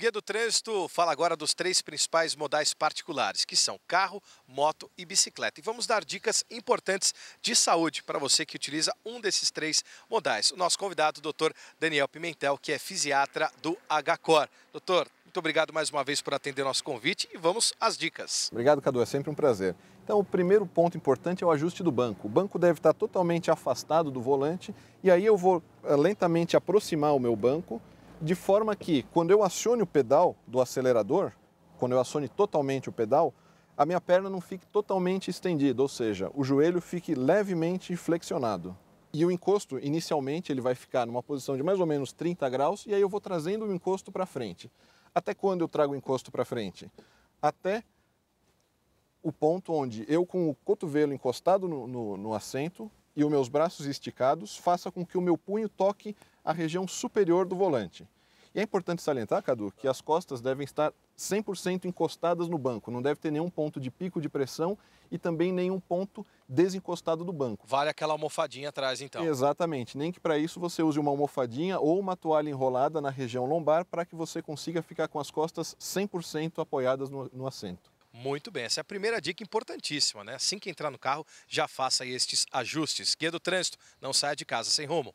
Guia do Trânsito fala agora dos três principais modais particulares, que são carro, moto e bicicleta. E vamos dar dicas importantes de saúde para você que utiliza um desses três modais. O nosso convidado, o doutor Daniel Pimentel, que é fisiatra do HCOR. Doutor, muito obrigado mais uma vez por atender nosso convite e vamos às dicas. Obrigado, Cadu, é sempre um prazer. Então, o primeiro ponto importante é o ajuste do banco. O banco deve estar totalmente afastado do volante e aí eu vou eh, lentamente aproximar o meu banco de forma que quando eu acione o pedal do acelerador, quando eu acione totalmente o pedal, a minha perna não fique totalmente estendida, ou seja, o joelho fique levemente flexionado. E o encosto, inicialmente, ele vai ficar numa posição de mais ou menos 30 graus, e aí eu vou trazendo o encosto para frente. Até quando eu trago o encosto para frente? Até o ponto onde eu, com o cotovelo encostado no, no, no assento, e os meus braços esticados faça com que o meu punho toque a região superior do volante. E é importante salientar, Cadu, que as costas devem estar 100% encostadas no banco, não deve ter nenhum ponto de pico de pressão e também nenhum ponto desencostado do banco. Vale aquela almofadinha atrás, então. Exatamente, nem que para isso você use uma almofadinha ou uma toalha enrolada na região lombar para que você consiga ficar com as costas 100% apoiadas no, no assento. Muito bem, essa é a primeira dica importantíssima, né? Assim que entrar no carro, já faça estes ajustes. Guia do trânsito, não saia de casa sem rumo.